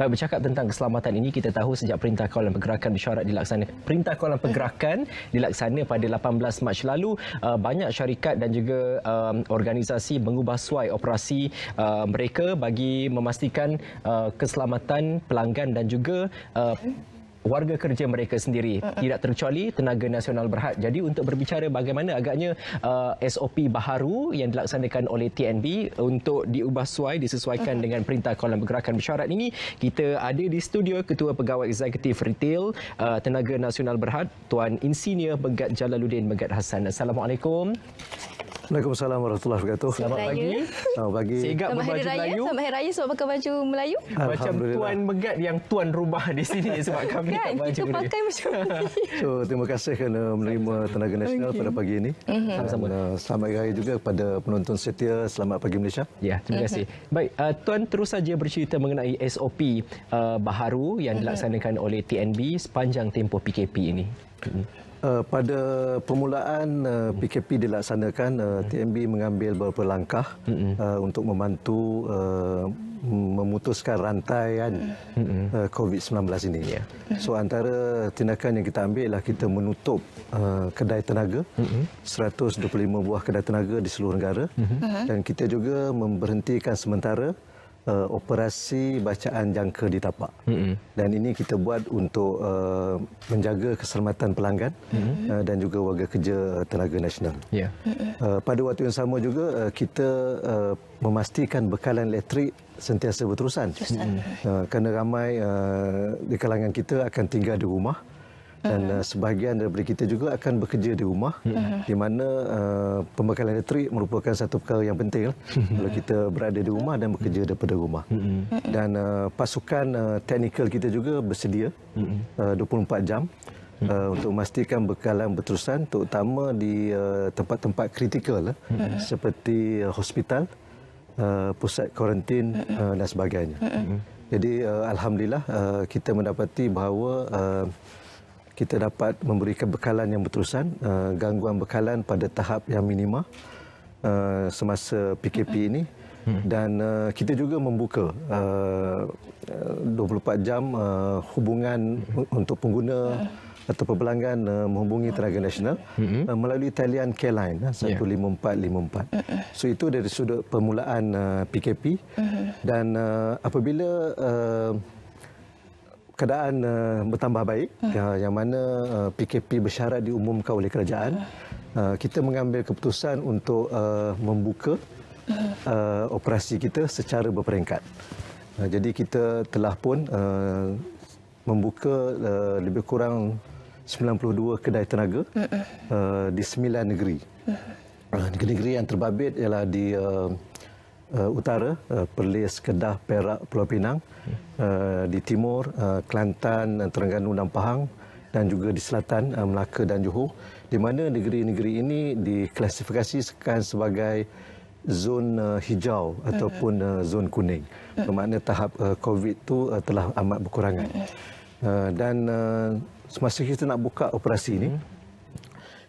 Baik, bercakap tentang keselamatan ini, kita tahu sejak Perintah Kawalan Pergerakan bersyarat dilaksana. Perintah Kawalan Pergerakan dilaksana pada 18 Mac lalu, eh, banyak syarikat dan juga eh, organisasi mengubah suai operasi eh, mereka bagi memastikan keselamatan pelanggan dan juga warga kerja mereka sendiri tidak terkecuali tenaga nasional berhad jadi untuk berbicara bagaimana agaknya uh, SOP baharu yang dilaksanakan oleh TNB untuk diubah suai disesuaikan dengan perintah kolam pergerakan bersyarat ini kita ada di studio ketua pegawai eksekutif retail uh, tenaga nasional berhad tuan insinyur Megat Jalaluddin Megat Hassan assalamualaikum Assalamualaikum warahmatullahi wabarakatuh. Selamat pagi. Selamat pagi. Sigap berbaju Melayu. Selamat Hari Raya sebab pakai baju Melayu. Macam Tuan Megat yang Tuan rumah di sini sebab kami kan, tak baju Kita pakai dia. macam ni. So, terima kasih kerana menerima Tenaga Nasional okay. pada pagi ini. Mhm. Sama-sama. Uh-huh. Selamat Hari Raya juga kepada penonton setia. Selamat pagi Malaysia. Ya, terima uh-huh. kasih. Baik, uh, Tuan terus saja bercerita mengenai SOP uh, baharu yang mhm. dilaksanakan uh-huh. oleh TNB sepanjang tempoh PKP ini. Eh, pada permulaan uh, eh, PKP dilaksanakan, uh, eh, TMB mengambil beberapa langkah uh, untuk membantu uh, memutuskan rantaian uh, COVID-19 ini. Ya. So antara tindakan yang kita ambil ialah kita menutup uh, kedai tenaga, 125 buah kedai tenaga di seluruh negara mm-hmm. uh-huh. dan kita juga memberhentikan sementara uh, operasi bacaan jangka di tapak. Mm -hmm. Dan ini kita buat untuk uh, menjaga keselamatan pelanggan mm -hmm. uh, dan juga warga kerja tenaga nasional. Yeah. Mm -hmm. uh, pada waktu yang sama juga, uh, kita uh, memastikan bekalan elektrik sentiasa berterusan. Mm -hmm. uh, kerana ramai uh, di kalangan kita akan tinggal di rumah dan mm-hmm. uh, sebahagian daripada kita juga akan bekerja di rumah mm-hmm. di mana uh, pembekalan elektrik merupakan satu perkara yang penting lah. mm-hmm. kalau kita berada di rumah dan bekerja daripada rumah dan uh, pasukan uh, teknikal kita juga bersedia uh, 24 jam Uh, untuk memastikan bekalan berterusan terutama di uh, tempat-tempat uh, kritikal uh, uh-huh. seperti uh, hospital, uh, pusat kuarantin uh-huh. uh, dan sebagainya. Uh-huh. Jadi uh, alhamdulillah uh, kita mendapati bahawa uh, kita dapat memberikan bekalan yang berterusan, uh, gangguan bekalan pada tahap yang minima uh, eh, semasa PKP ini hmm. dan uh, kita juga membuka uh, 24 jam uh, hubungan untuk pengguna atau pelanggan uh, menghubungi tenaga nasional uh, melalui talian K-Line uh, 15454. Yeah. So itu dari sudut permulaan uh, PKP hmm. dan uh, apabila uh, keadaan uh, bertambah baik hmm. yang, yang mana uh, eh, PKP bersyarat diumumkan oleh kerajaan uh, kita mengambil keputusan untuk uh, membuka uh, operasi kita secara berperingkat uh, jadi kita telah pun uh, membuka uh, lebih kurang 92 kedai tenaga uh, di 9 negeri negeri-negeri uh, yang terbabit ialah di uh, uh, utara uh, Perlis, Kedah, Perak, Pulau Pinang uh, di timur uh, Kelantan, Terengganu dan Pahang dan juga di selatan uh, Melaka dan Johor di mana negeri-negeri ini diklasifikasikan sebagai zon uh, hijau ataupun uh, zon kuning bermakna tahap uh, COVID itu uh, telah amat berkurangan uh, dan uh, semasa kita nak buka operasi ini mm-hmm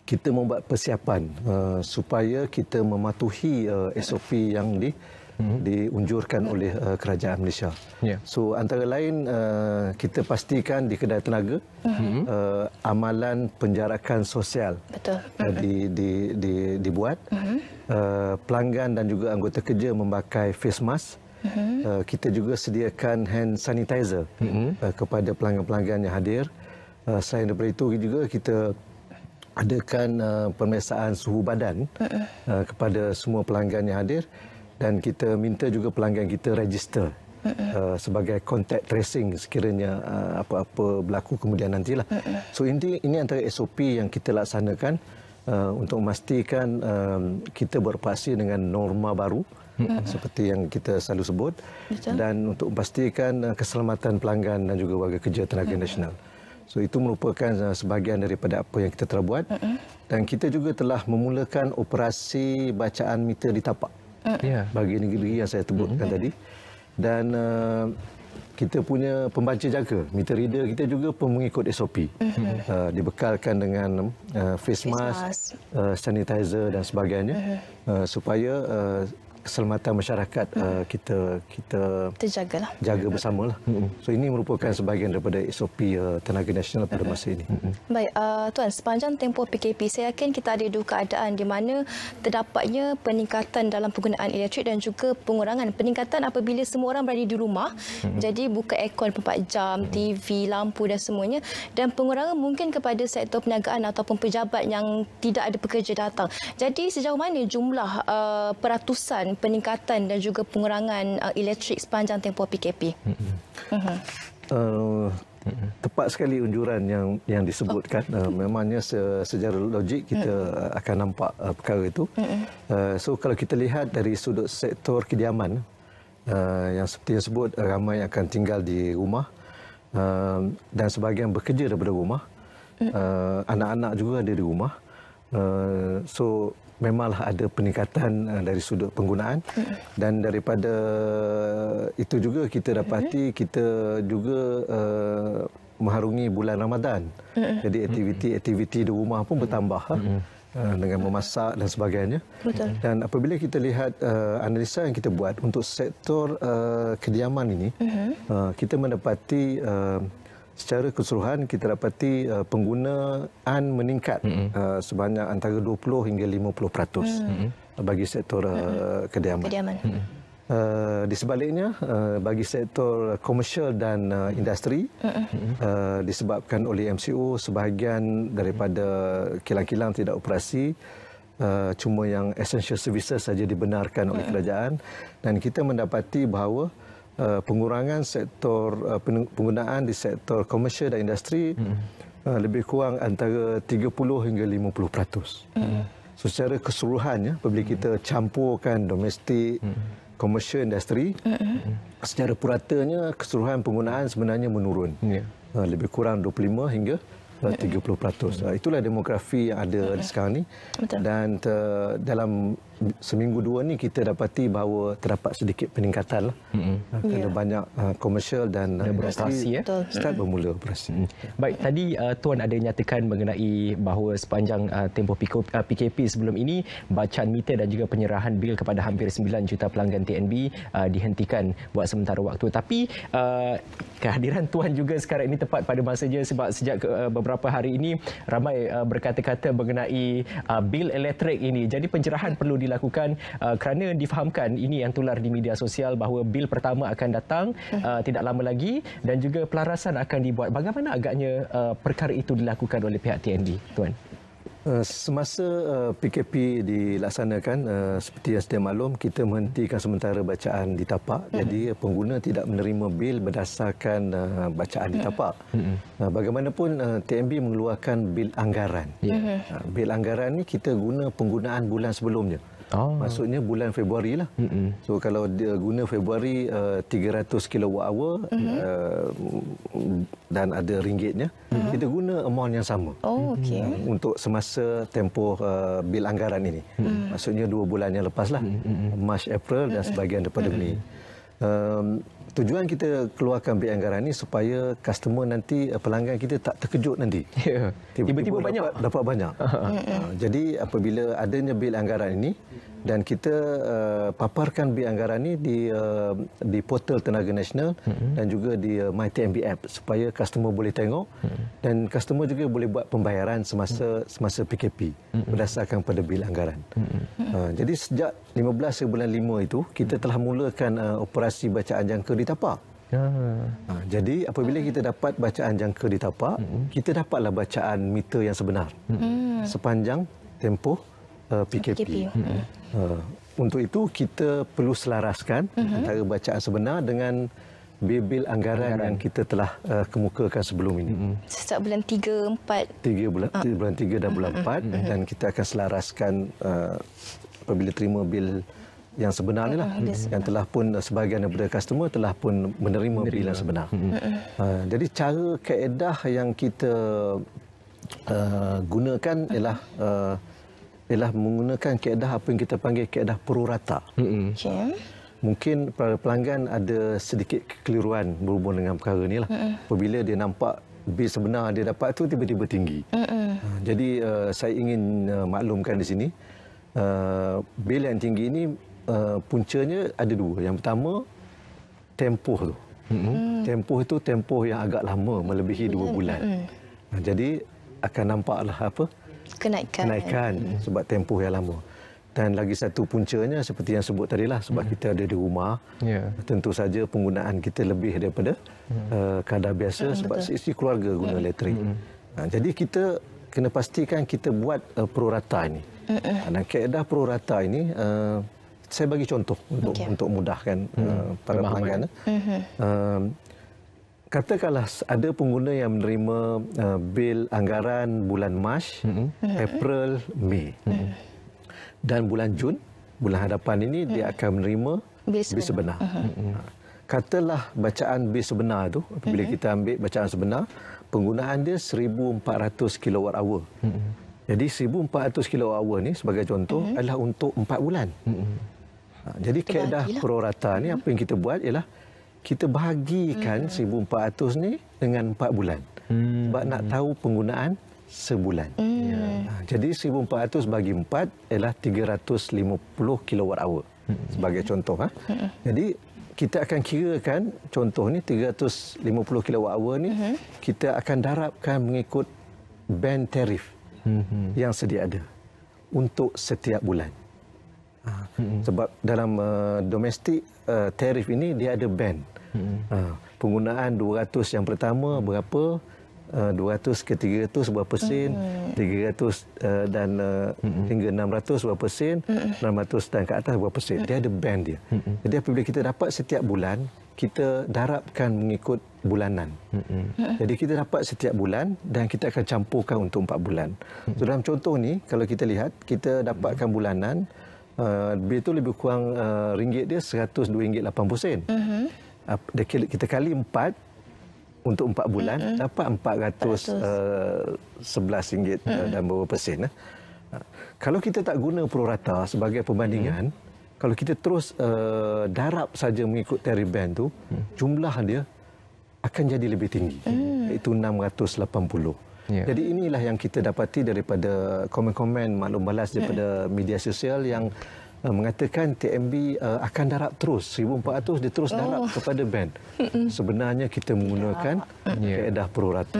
kita membuat persiapan uh, supaya kita mematuhi uh, SOP yang di mm-hmm. diunjurkan oleh uh, kerajaan Malaysia. Yeah. So antara lain uh, kita pastikan di kedai tenaga mm-hmm. uh, amalan penjarakan sosial betul mm-hmm. uh, di, di di dibuat. Mm-hmm. Uh, pelanggan dan juga anggota kerja memakai face mask. Mhm. Uh, kita juga sediakan hand sanitizer uh-huh. uh, kepada pelanggan-pelanggan yang hadir. Uh, selain daripada itu juga kita adakan uh, pemeriksaan suhu badan uh, kepada semua pelanggan yang hadir dan kita minta juga pelanggan kita register uh, sebagai contact tracing sekiranya uh, apa-apa uh, berlaku kemudian nantilah. So ini ini antara SOP yang kita laksanakan uh, untuk memastikan uh, kita berpaksi dengan norma baru seperti yang kita selalu sebut dan untuk memastikan uh, keselamatan pelanggan dan juga warga kerja tenaga nasional. So itu merupakan uh, sebahagian daripada apa yang kita telah buat. Uh-uh. Dan kita juga telah memulakan operasi bacaan meter di tapak. Uh-uh. Bagi negeri-negeri yang saya sebutkan uh-huh. tadi. Dan uh, kita punya pembaca jaga, meter reader kita juga pun mengikut SOP. Uh-huh. Uh, dibekalkan dengan uh, face mask, uh, sanitizer dan sebagainya. Uh-huh. Uh, supaya uh, keselamatan masyarakat hmm. uh, kita kita terjagalah. Jaga bersamalah. Hmm. So ini merupakan sebahagian daripada SOP uh, tenaga nasional pada masa ini. Hmm. Baik, uh, tuan sepanjang tempoh PKP saya yakin kita ada dua keadaan di mana terdapatnya peningkatan dalam penggunaan elektrik dan juga pengurangan peningkatan apabila semua orang berada di rumah. Hmm. Jadi buka aircon 4 jam, hmm. TV, lampu dan semuanya dan pengurangan mungkin kepada sektor perniagaan ataupun pejabat yang tidak ada pekerja datang. Jadi sejauh mana jumlah uh, peratusan peningkatan dan juga pengurangan uh, elektrik sepanjang tempoh PKP? Mm-hmm. Uh-huh. Uh... Tepat sekali unjuran yang yang disebutkan. Oh. Uh, memangnya se, secara logik kita mm. akan nampak uh, perkara itu. Mm. Uh, so kalau kita lihat dari sudut sektor kediaman, uh, yang seperti yang sebut uh, ramai akan tinggal di rumah uh, dan sebahagian bekerja daripada rumah. Mm. anak-anak juga ada di rumah. Uh, so memanglah ada peningkatan eh, dari sudut penggunaan dan daripada eh, itu juga kita dapati kita juga eh, mengharungi bulan Ramadan. Jadi aktiviti-aktiviti di rumah pun bertambah dengan memasak dan sebagainya. Betul. Dan apabila kita lihat uh, analisa yang kita buat untuk sektor uh, kediaman ini, uh -huh. uh, kita mendapati uh, secara keseluruhan kita dapati uh, penggunaan meningkat mm -hmm. uh, sebanyak antara 20 hingga 50% mm -hmm. bagi sektor uh, kediaman. kediaman. Mm -hmm. Uh, di sebaliknya uh, bagi sektor komersial dan uh, industri uh -uh. Uh, disebabkan oleh MCO sebahagian daripada kilang-kilang tidak operasi uh, cuma yang essential services saja dibenarkan oleh kerajaan dan kita mendapati bahawa Uh, pengurangan sektor uh, penggunaan di sektor komersial dan industri hmm. Uh, lebih kurang antara 30 hingga 50%. Hmm. So, secara keseluruhannya apabila kita campurkan domestik hmm komersial industri uh secara puratanya keseluruhan penggunaan sebenarnya menurun yeah. lebih kurang 25 hingga 30%. Hmm. uh Itulah demografi yang ada hmm. sekarang ini dan dalam seminggu dua ni kita dapati bahawa terdapat sedikit peningkatan lah. Mm-hmm. Kerana yeah. banyak uh, komersial dan, dan ah, beroperasi. Ya. Start bermula operasi. Mm. Baik, tadi uh, Tuan ada nyatakan mengenai bahawa sepanjang uh, tempoh PKP sebelum ini, bacaan meter dan juga penyerahan bil kepada hampir 9 juta pelanggan TNB uh, dihentikan buat sementara waktu. Tapi uh, kehadiran Tuan juga sekarang ini tepat pada masanya sebab sejak uh, beberapa hari ini ramai uh, berkata-kata mengenai uh, bil elektrik ini. Jadi pencerahan perlu dilakukan dilakukan uh, kerana difahamkan ini yang tular di media sosial bahawa bil pertama akan datang hmm. uh, tidak lama lagi dan juga pelarasan akan dibuat. Bagaimana agaknya uh, perkara itu dilakukan oleh pihak TND, Tuan? Uh, semasa uh, PKP dilaksanakan uh, seperti yang sedia maklum kita menghentikan sementara bacaan di tapak mm. jadi uh, pengguna tidak menerima bil berdasarkan uh, bacaan di hmm. tapak mm. uh, bagaimanapun uh, TMB mengeluarkan bil anggaran yeah. Hmm. uh, bil anggaran ini kita guna penggunaan bulan sebelumnya mm. Oh. Maksudnya bulan Februari lah. Mm -hmm. So kalau dia guna Februari uh, 300 kilowatt hour mm -hmm. uh, dan ada ringgitnya, mm -hmm. kita guna amount yang sama. Oh, okay. uh, untuk semasa tempoh uh, bil anggaran ini. Mm -hmm. Maksudnya dua bulan yang lepas lah. Mm -hmm. March, April dan sebagian daripada mm -hmm. Mei. Um, tujuan kita keluarkan bil anggaran ni supaya customer nanti eh, pelanggan kita tak terkejut nanti. Ya. Tiba-tiba yeah. banyak dapat banyak. Uh -huh. Uh -huh. Uh, jadi apabila adanya bil anggaran ini, dan kita uh, paparkan bi anggaran ini di uh, di portal tenaga nasional mm-hmm. dan juga di uh, MyTMB app supaya customer boleh tengok mm-hmm. dan customer juga boleh buat pembayaran semasa hmm. semasa PKP mm-hmm. berdasarkan pada bil anggaran. Mm-hmm. Uh, jadi sejak 15 bulan 5 itu kita hmm. telah mulakan uh, operasi bacaan jangka di tapak. Ha, jadi apabila kita dapat bacaan jangka di tapak, mm-hmm. kita dapatlah bacaan meter yang sebenar. Mm-hmm. Sepanjang tempoh uh, eh, PKP. PKP. Uh, hmm. hmm. eh, untuk itu kita perlu selaraskan uh-huh. antara bacaan sebenar dengan bil anggaran, anggaran yang kita telah uh, kemukakan sebelum ini. Sejak bulan 3 4 3 bulan uh. bulan 3 dan bulan 4 uh-huh. dan kita akan selaraskan uh, apabila terima bil yang lah. sebenar lah uh-huh. yang telah pun sebahagian daripada customer telah pun menerima, menerima. bil yang sebenar. Uh-huh. Uh, jadi cara kaedah yang kita uh, gunakan ialah uh, ialah menggunakan keadaan apa yang kita panggil keadaan perurata. Mm -hmm. okay. Mungkin pelanggan ada sedikit kekeliruan berhubung dengan perkara ini. Lah. Mm -hmm. Apabila dia nampak bil sebenar dia dapat tu tiba-tiba tinggi. Mm -hmm. Jadi uh, saya ingin uh, maklumkan di sini, uh, bil yang tinggi ini uh, puncanya ada dua. Yang pertama, tempoh tu. Mm -hmm. Tempoh itu tempoh yang agak lama, melebihi dua bulan. Mm -hmm. Jadi akan nampaklah apa kenaikan. kenaikan hmm. sebab tempoh yang lama. Dan lagi satu puncanya seperti yang sebut tadi lah sebab hmm. kita ada di rumah. Yeah. Tentu saja penggunaan kita lebih daripada hmm. uh, kadar biasa hmm, sebab isteri keluarga guna hmm. elektrik. Hmm. Nah, ha, jadi kita kena pastikan kita buat uh, eh, prorata ini. Hmm. Ha, dan keadaan prorata ini uh, saya bagi contoh untuk okay. untuk mudahkan uh, para pelanggan. Hmm. Uh, katakanlah ada pengguna yang menerima uh, bil anggaran bulan Mac, mm-hmm. April, Mei mm-hmm. dan bulan Jun, bulan hadapan ini mm-hmm. dia eh. akan menerima bil sebenar. Bil sebenar. Uh-huh. Ha. Katalah bacaan bil sebenar tu bila mm-hmm. Uh-huh. kita ambil bacaan sebenar, penggunaan dia 1400 kilowatt hour. Mm-hmm. Jadi 1400 kilowatt hour ni sebagai contoh mm-hmm. adalah untuk 4 bulan. Mm-hmm. jadi keadaan lah. prorata ini apa yang kita buat ialah kita bahagikan mm. 1400 ni dengan 4 bulan. Mm. Sebab nak tahu penggunaan sebulan. Mm. Ya. Ha, jadi 1400 bagi 4 ialah 350 kilowatt hour. Mm. Sebagai contoh ha. mm. Jadi kita akan kirakan contoh ni 350 kilowatt hour ni mm kita akan darabkan mengikut band tarif mm yang sedia ada untuk setiap bulan. Mm-hmm. Sebab dalam uh, domestik uh, tarif ini dia ada band. Uh, mm-hmm. ha, penggunaan 200 yang pertama berapa? Uh, 200 ke 300 berapa sen? Mm-hmm. 300 uh, dan uh, mm-hmm. hingga 600 berapa sen? Mm-hmm. 600 dan ke atas berapa sen? Dia ada band dia. Mm-hmm. Jadi apabila kita dapat setiap bulan, kita darabkan mengikut bulanan. Mm-hmm. Jadi kita dapat setiap bulan dan kita akan campurkan untuk 4 bulan. So, dalam contoh ni, kalau kita lihat, kita dapatkan bulanan lebih uh, tu lebih kurang uh, ringgit dia 102 ringgit 80 sen. Uh -huh. uh, kita kali empat untuk empat bulan mhm. uh -huh. dapat 400 11 uh, ringgit uh -huh. Mhm. uh, dan beberapa sen eh. uh. Kalau kita tak guna prorata sebagai perbandingan, uh mhm. -huh. kalau kita terus uh, darab saja mengikut tarif band tu, uh -huh. jumlah dia akan jadi lebih tinggi. Uh -huh. Itu 680. Yeah. Jadi inilah yang kita dapati daripada komen-komen maklum balas daripada yeah. media sosial yang eh, mengatakan TMB eh, akan darab terus 1400 dia terus oh. darab kepada band. Sebenarnya kita menggunakan yeah. kaedah perurata.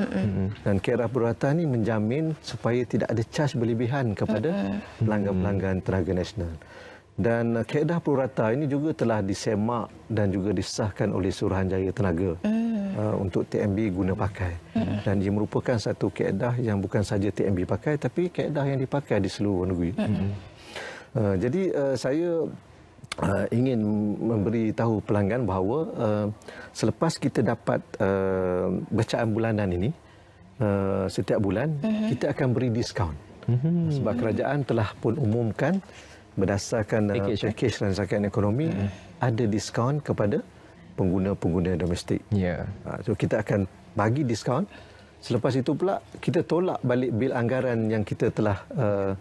Dan keedah perurata ini menjamin supaya tidak ada charge berlebihan kepada pelanggan-pelanggan Teraga Nasional. Dan kaedah purata ini juga telah disemak dan juga disahkan oleh Suruhanjaya Tenaga uh. Uh, untuk TMB guna pakai. Uh. Dan ia merupakan satu kaedah yang bukan saja TMB pakai tapi kaedah yang dipakai di seluruh negeri. Uh. Uh, jadi uh, saya uh, ingin memberi tahu pelanggan bahawa uh, selepas kita dapat uh, bacaan bulanan ini, uh, setiap bulan uh. kita akan beri diskaun. Uh. Sebab kerajaan telah pun umumkan berdasarkan uh, package eh? dan zakat ekonomi hmm. ada diskaun kepada pengguna-pengguna domestik. Ya. Yeah. Uh, so kita akan bagi diskaun. Selepas itu pula kita tolak balik bil anggaran yang kita telah uh,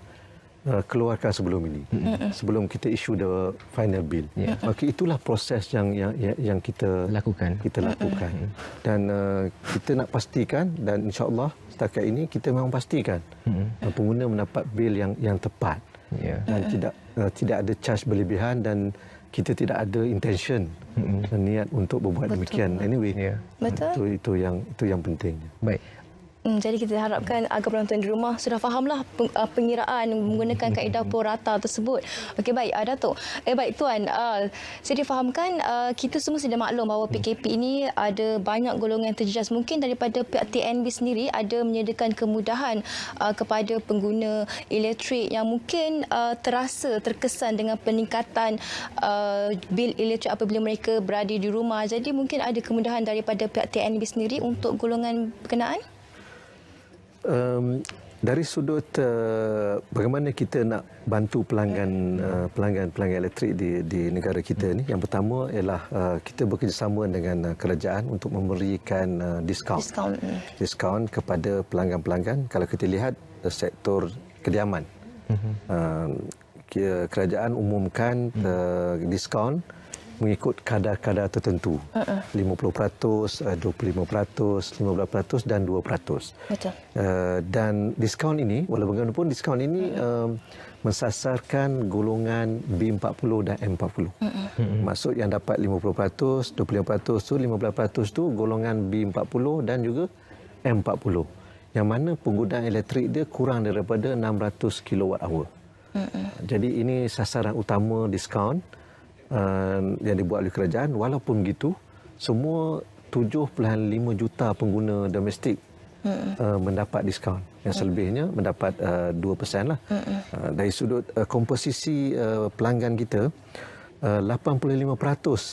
uh keluarkan sebelum ini. Hmm. hmm. Sebelum kita isu the final bill. Yeah. Maka itulah proses yang yang yang kita lakukan. Kita hmm. lakukan. Hmm. Dan uh, kita nak pastikan dan insyaallah setakat ini kita memang pastikan hmm. Uh, pengguna mendapat bill yang yang tepat. Yeah. Dan tidak uh, tidak ada charge berlebihan dan kita tidak ada intention mm -hmm. niat untuk berbuat Betul. demikian anyway yeah. Ya. itu itu yang itu yang penting baik Hmm, jadi kita harapkan agar penonton di rumah sudah fahamlah uh, pengiraan menggunakan kaedah hmm. prorata tersebut. Okey baik, ada uh, tu. Eh baik tuan, uh, saya difahamkan uh, kita semua sudah maklum bahawa PKP hmm. ini ada banyak golongan yang terjejas. Mungkin daripada pihak TNB sendiri ada menyediakan kemudahan uh, kepada pengguna elektrik yang mungkin uh, terasa terkesan dengan peningkatan uh, bil elektrik apabila mereka berada di rumah. Jadi mungkin ada kemudahan daripada pihak TNB sendiri untuk golongan berkenaan? um, dari sudut uh, bagaimana kita nak bantu pelanggan uh, pelanggan pelanggan elektrik di di negara kita ni yang pertama ialah uh, kita bekerjasama dengan uh, kerajaan untuk memberikan uh, diskaun diskaun ya. diskaun kepada pelanggan-pelanggan kalau kita lihat uh, sektor kediaman uh, kerajaan umumkan uh, mhm. diskaun uh, mengikut kadar-kadar tertentu. Uh -uh. 50%, 25%, 15% dan 2%. Betul. Uh, dan diskaun ini, walaupun bagaimanapun diskaun ini uh -huh. uh, eh, mensasarkan golongan B40 dan M40. Uh -huh. Maksud yang dapat 50%, 25% tu, 15% tu golongan B40 dan juga M40. Yang mana penggunaan elektrik dia kurang daripada 600 kWh. Uh -huh. Jadi ini sasaran utama diskaun. Um, yang dibuat oleh kerajaan walaupun gitu semua 7.5 juta pengguna domestik Uh, mendapat diskaun yang selebihnya uh. mendapat uh, 2% lah. Uh, dari sudut uh, komposisi uh, pelanggan kita uh, 85%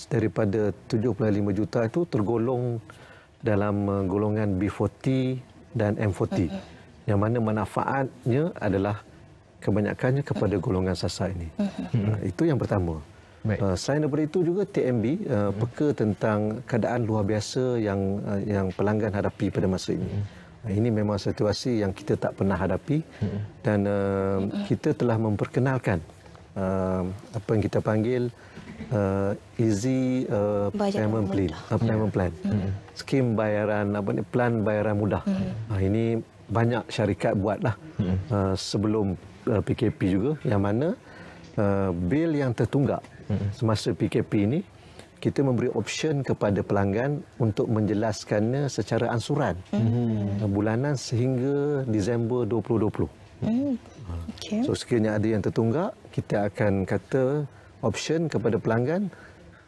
daripada 75 juta itu tergolong dalam uh, golongan B40 dan M40 uh. yang mana manfaatnya adalah kebanyakannya kepada golongan sasar ini. Uh. Uh, itu yang pertama. Uh, selain daripada itu juga TMB uh, hmm. peka tentang keadaan luar biasa yang uh, yang pelanggan hadapi pada masa ini. Hmm. Uh, ini memang situasi yang kita tak pernah hadapi hmm. dan uh, kita telah memperkenalkan uh, apa yang kita panggil uh, easy uh, payment plan, uh, payment hmm. plan. Hmm. Skim bayaran apa ni plan bayaran mudah. Hmm. Uh, ini banyak syarikat buatlah hmm. uh, sebelum uh, PKP juga yang mana uh, bil yang tertunggak semasa PKP ini kita memberi option kepada pelanggan untuk menjelaskannya secara ansuran hmm. bulanan sehingga Disember 2020. Hmm. Okay. So sekiranya ada yang tertunggak, kita akan kata option kepada pelanggan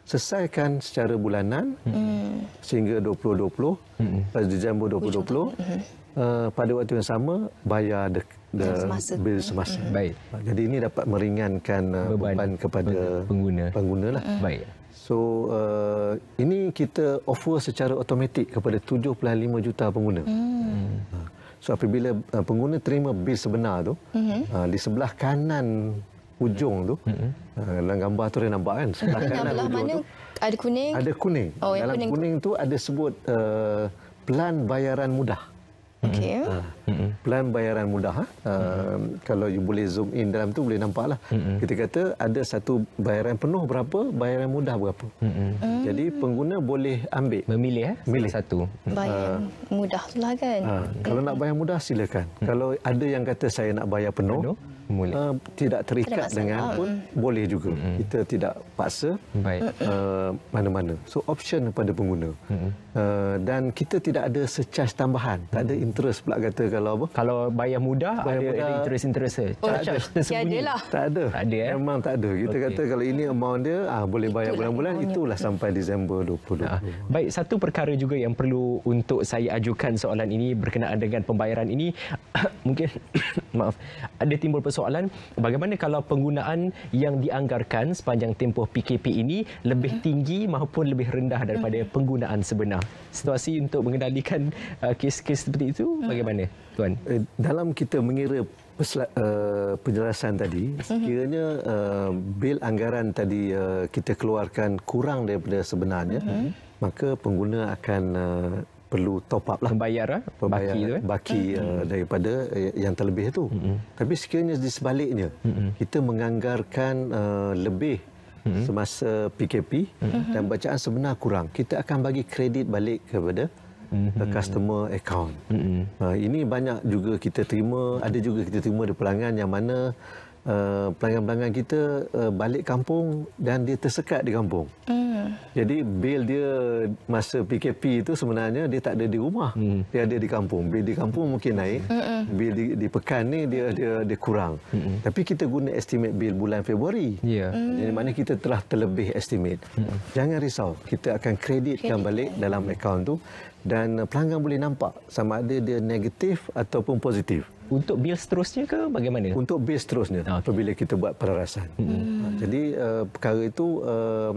selesaikan secara bulanan hmm. sehingga 2020 hmm. pada Disember 2020. Mm-hmm. Uh, pada waktu yang sama bayar the bil semasa. -hmm. Baik. Jadi ini dapat meringankan uh, beban, beban kepada pengguna. pengguna lah. Mm-hmm. Baik. So uh, ini kita offer secara automatik kepada 7.5 juta pengguna. Mm. Uh, so apabila uh, pengguna terima bil sebenar tu, -hmm. di sebelah kanan ujung tu, mm -hmm. dalam gambar tu dia nampak kan, sebelah kanan ujung mana tu, ada kuning. Ada kuning. Oh, dalam kuning, kuning tu ada sebut uh, pelan bayaran mudah. Okay. Uh, ah, pelan bayaran mudah. mm-hmm. Kalau you boleh zoom in dalam tu boleh nampak lah. Mm-hmm. Kita kata ada satu bayaran penuh berapa, bayaran mudah berapa. Mm-hmm. Mm-hmm. Jadi pengguna boleh ambil. Memilih. Eh? Memilih. Satu. Mm. Bayar uh, ah. mudah lah kan. Uh, kalau mm-hmm. nak bayar mudah silakan. Mm-hmm. Kalau ada yang kata saya nak bayar penuh, penuh? Uh, tidak terikat tidak dengan oh, pun mm. boleh juga. Mm -hmm. Kita tidak paksa eh, mana-mana. Uh, so, option kepada pengguna. Mm -hmm. uh, dan kita tidak ada secas tambahan. Mm -hmm. Tak ada interest pula kata kalau apa. Kalau bayar muda ada interest-interest. Oh, tak ada. Tersembunyi. Tak, lah. tak ada. Tak ada eh? Memang tak ada. Kita okay. kata kalau ini amount dia, ah, boleh bayar bulan-bulan, itulah sampai Disember 2020. Ah. Uh, baik, satu perkara juga yang perlu untuk saya ajukan soalan ini berkenaan dengan pembayaran ini. mungkin, maaf, ada timbul persoalan persoalan bagaimana kalau penggunaan yang dianggarkan sepanjang tempoh PKP ini lebih mm-hmm. tinggi maupun lebih rendah daripada mm-hmm. penggunaan sebenar. Situasi untuk mengendalikan uh, kes-kes seperti itu mm-hmm. bagaimana tuan? Eh, dalam kita mengira Pesla, uh, penjelasan tadi sekiranya uh, bil anggaran tadi uh, kita keluarkan kurang daripada sebenarnya uh-huh. maka pengguna akan uh, perlu top up lah pembayar lah pembayar baki, tu, eh? baki mm. uh, daripada eh, yang terlebih itu mm -hmm. tapi sekiranya di sebaliknya mm -hmm. kita menganggarkan uh, lebih mm -hmm. semasa PKP mm -hmm. dan bacaan sebenar kurang kita akan bagi kredit balik kepada mm -hmm. customer account mm -hmm. uh, ini banyak juga kita terima ada juga kita terima di pelanggan yang mana Eh, pelanggan-pelanggan uh, kita uh, balik kampung dan dia tersekat di kampung. Hmm. Jadi bil dia masa PKP itu sebenarnya dia tak ada di rumah. Hmm. Dia ada di kampung. Bil di kampung mungkin naik. Hmm. Bil di, di pekan ni dia dia dia kurang. Hmm. Tapi kita guna estimate bil bulan Februari. Ya. Yeah. Hmm. Jadi maknanya kita telah terlebih estimate. Hmm. Jangan risau. Kita akan kreditkan Kredit. balik dalam akaun tu dan eh, pelanggan boleh nampak sama ada dia negatif ataupun positif untuk bil seterusnya ke bagaimana? Untuk bil seterusnya ah, okay. apabila kita buat perarasan. Hmm. Jadi uh, perkara itu uh,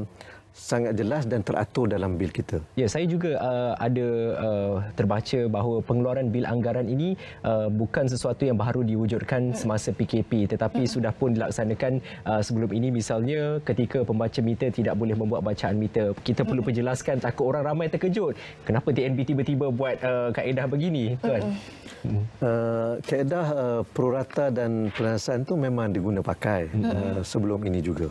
sangat jelas dan teratur dalam bil kita. Ya, saya juga uh, ada uh, terbaca bahawa pengeluaran bil anggaran ini uh, bukan sesuatu yang baru diwujudkan semasa PKP tetapi hmm. sudah pun dilaksanakan uh, sebelum ini misalnya ketika pembaca meter tidak boleh membuat bacaan meter. Kita perlu menjelaskan hmm. takut orang ramai terkejut. Kenapa TNB tiba-tiba buat uh, kaedah begini, tuan? Hmm. Uh, kaedah uh, prorata dan penasaran itu memang digunakan pakai uh, sebelum ini juga.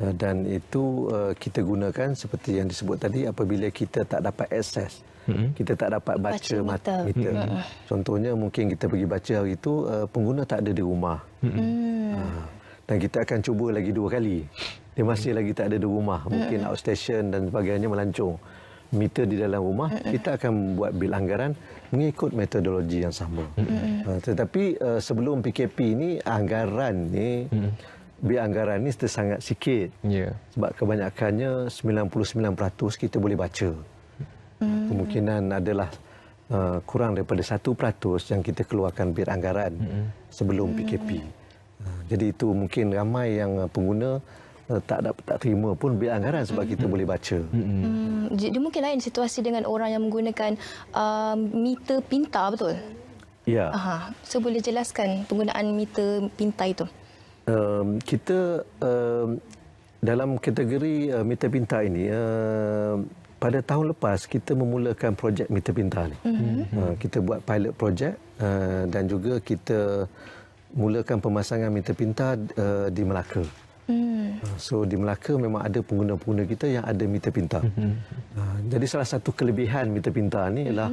Uh, dan itu uh, kita digunakan seperti yang disebut tadi apabila kita tak dapat akses mm-hmm. kita tak dapat baca, baca meter. meter. Mm-hmm. Contohnya mungkin kita pergi baca hari itu eh, pengguna tak ada di rumah. Mm-hmm. Hmm. Ah, dan kita akan cuba lagi dua kali. Dia masih lagi tak ada di rumah. Mungkin outstation dan sebagainya melancong. Meter di dalam rumah, kita akan buat bil anggaran mengikut metodologi yang sama. Ah, tetapi eh, sebelum PKP ini, anggaran ini... Hmm bil anggaran ini sangat sikit. Yeah. Sebab kebanyakannya 99% kita boleh baca. Mm. Kemungkinan adalah uh, kurang daripada 1% yang kita keluarkan bil anggaran mm. sebelum mm. PKP. Uh, jadi itu mungkin ramai yang uh, pengguna uh, tak ada tak terima pun bil anggaran sebab kita -hmm. boleh baca. Mm -hmm. hmm. hmm. Dia mungkin lain situasi dengan orang yang menggunakan uh, meter pintar betul? Ya. Aha. So boleh jelaskan penggunaan meter pintar itu? um, kita um, dalam kategori uh, meter pintar ini uh, pada tahun lepas kita memulakan projek meter pintar ini. Mm-hmm. Uh, kita buat pilot projek uh, dan juga kita mulakan pemasangan meter pintar uh, di Melaka. Hmm. So di Melaka memang ada pengguna-pengguna kita yang ada meter pintar. Uh, jadi salah satu kelebihan meter pintar ni ialah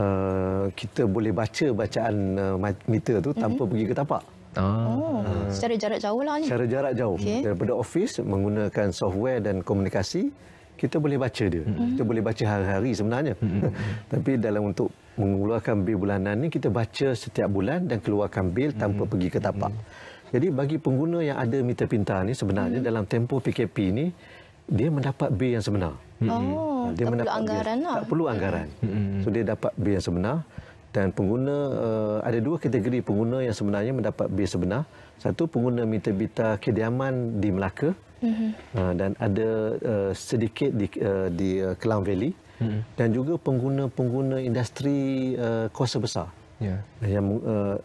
uh, kita boleh baca bacaan uh, eh, meter tu mhm. tanpa uh pergi ke tapak. Ah. Oh. Ah. secara jarak jauh lah ni. Secara jarak jauh. Okay. Daripada office menggunakan software dan komunikasi, kita boleh baca dia. Mm-hmm. Kita boleh baca hari-hari sebenarnya. Mm-hmm. Tapi dalam untuk mengeluarkan bil bulanan ni, kita baca setiap bulan dan keluarkan bil tanpa mm-hmm. pergi ke tapak. Mm-hmm. Jadi bagi pengguna yang ada meter pintar ni sebenarnya mm-hmm. dalam tempoh PKP ni, dia mendapat bil yang sebenar. Mm-hmm. Oh, dia lah. tak perlu anggaran bil. Tak perlu anggaran. Mm-hmm. So dia dapat bil yang sebenar dan pengguna uh, ada dua kategori pengguna yang sebenarnya mendapat bil sebenar satu pengguna meter bita kediaman di Melaka mm-hmm. uh, dan ada uh, sedikit di uh, di uh, Klang Valley mm-hmm. dan juga pengguna-pengguna industri uh, kuasa besar yeah. yang uh,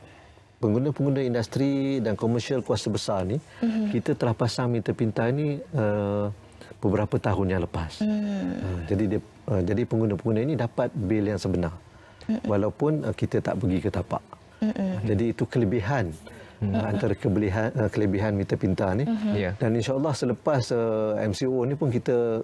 pengguna-pengguna industri dan komersial kuasa besar ni mm-hmm. kita telah pasang meter pinta ini uh, beberapa tahun yang lepas mm. jadi dia, jadi pengguna-pengguna ini dapat bil yang sebenar walaupun uh, kita tak pergi ke tapak. Jadi itu kelebihan hmm. antara kelebihan, uh, kelebihan meter pintar ni. Uh-huh. Mm-hmm. Yeah. Dan insya Allah selepas uh, MCO ni pun kita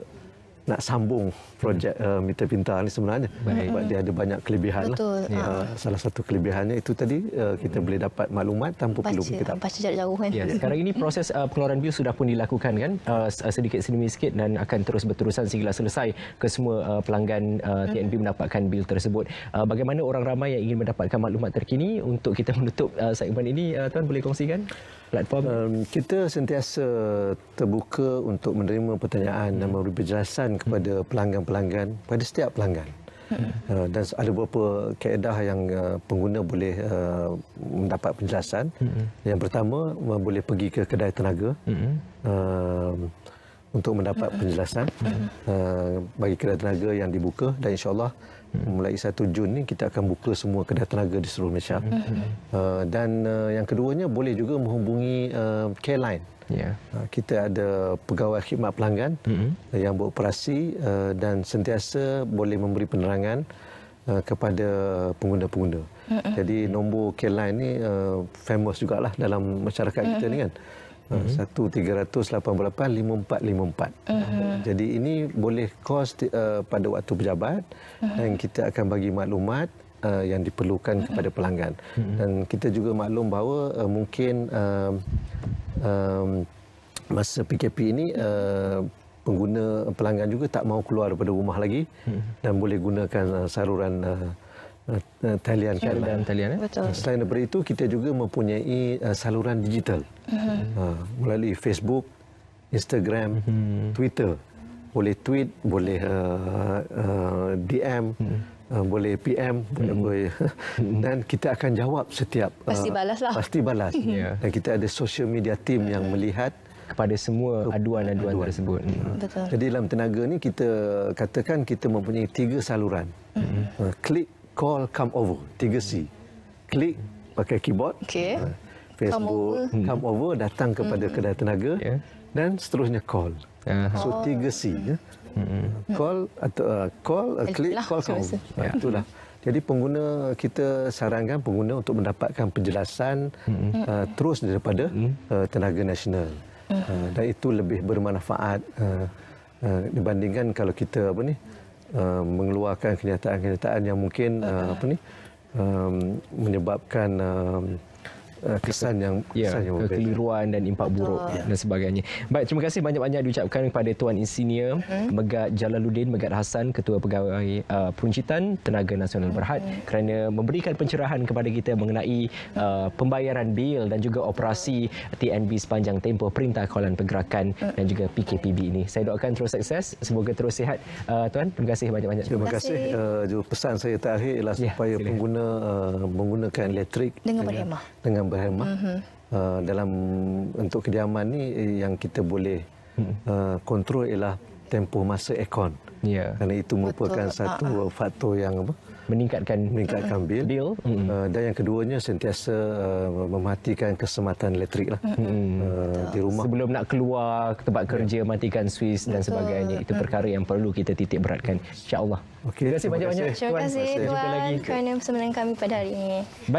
nak sambung projek uh, hmm. eh, Mita Pintar ni sebenarnya Baik. sebab dia ada banyak kelebihan Lah. Yeah. Ya. Uh, salah satu kelebihannya itu tadi uh, kita mm. boleh dapat maklumat tanpa baca, perlu kita baca lah. jauh-jauh kan yeah. sekarang ini proses uh, pengeluaran view sudah pun dilakukan kan uh, sedikit sedikit sikit dan akan terus berterusan sehingga selesai ke semua uh, pelanggan uh, TNB mm. mendapatkan bil tersebut uh, bagaimana orang ramai yang ingin mendapatkan maklumat terkini untuk kita menutup uh, segmen ini uh, tuan boleh kongsikan um, kita sentiasa terbuka untuk menerima pertanyaan mm. dan hmm. memberi penjelasan pesan kepada pelanggan-pelanggan, pada setiap pelanggan. Hmm. Uh, dan ada beberapa kaedah yang uh, pengguna boleh uh, mendapat penjelasan. Hmm. Yang pertama, boleh pergi ke kedai tenaga hmm. um, untuk mendapat penjelasan bagi kedai tenaga yang dibuka. Dan insyaAllah mm mulai 1 Jun ini kita akan buka semua kedai tenaga di seluruh Malaysia. dan yang keduanya, boleh juga menghubungi uh, line. Yeah. Ya. Kita ada pegawai khidmat pelanggan mm -hmm. yang beroperasi eh, dan sentiasa boleh memberi penerangan eh, kepada pengguna-pengguna. Mm -hmm. Jadi nombor K-Line ini eh, famous juga lah dalam masyarakat mm -hmm. kita ini kan. Mm -hmm. 1-388-5454. Mm -hmm. Jadi ini boleh kos pada waktu pejabat mm -hmm. dan kita akan bagi maklumat yang diperlukan kepada pelanggan. Mm -hmm. Dan kita juga maklum bahawa mungkin um, masa PKP ini uh, pengguna pelanggan juga tak mau keluar daripada rumah lagi hmm. dan boleh gunakan uh, saluran uh, uh, talian kan. Dan talian eh? Betul. Selain daripada itu kita juga mempunyai uh, saluran digital. Hmm. Uh, melalui Facebook, Instagram, hmm. Twitter. Boleh tweet, boleh uh, uh, DM. Hmm Eh, boleh PM hmm. boleh hmm. dan kita akan jawab setiap eh, pasti balas lah pasti balas hmm. yeah. dan kita ada social media team hmm. yang melihat kepada semua aduan-aduan tersebut. Betul. Jadi dalam tenaga ni kita katakan kita mempunyai tiga saluran. Hmm. Click, eh, call, come over. Tiga C. Click pakai keyboard. Okay. Facebook, come over, come over datang kepada hmm. kedai tenaga yeah. dan seterusnya call. Uh-huh. So tiga C. Ya hmm Call atau uh, call, uh, klik, call kamu. Ya. Ah, itulah. Jadi pengguna kita sarankan pengguna untuk mendapatkan penjelasan hmm uh, terus daripada hmm uh, tenaga nasional. Uh, dan itu lebih bermanfaat uh, uh, dibandingkan kalau kita apa ni uh, mengeluarkan kenyataan-kenyataan yang mungkin uh, apa ni um, menyebabkan uh, Eh, kesan yang ya, kekeliruan dan impak buruk oh. dan sebagainya. Baik, terima kasih banyak-banyak diucapkan kepada Tuan Insinyur hmm? Megat Jalaluddin Megat Hasan, Ketua Pegawai uh, eh, Puncitan Tenaga Nasional mhm. Berhad kerana memberikan pencerahan kepada kita mengenai uh, pembayaran bil dan juga operasi TNB sepanjang tempoh Perintah Kawalan Pergerakan hmm. dan juga PKPB ini. Saya doakan terus sukses. Semoga terus sihat. Uh, Tuan, terima kasih banyak-banyak. Terima kasih. Uh, pesan saya terakhir ialah ya, supaya sila. pengguna uh, menggunakan elektrik dengan, dengan berhemah. Dengan berkhidmat mm -hmm. uh, eh, dalam untuk kediaman ni eh, yang kita boleh kontrol hmm. eh, ialah tempoh masa ekon. Ya. Yeah. Kerana itu merupakan Betul. Ah, satu uh ah. -huh. faktor yang apa? meningkatkan meningkatkan bil, bil. Mm -hmm. uh, dan yang keduanya sentiasa uh, mematikan kesematan elektrik lah mm -hmm. uh, di rumah sebelum nak keluar ke tempat ya. kerja yeah. matikan swiss dan Betul. sebagainya itu perkara yang perlu kita titik beratkan insyaallah okay, terima kasih banyak-banyak terima kasih tuan, tuan. jumpa lagi kerana bersama dengan kami pada hari ini Bye.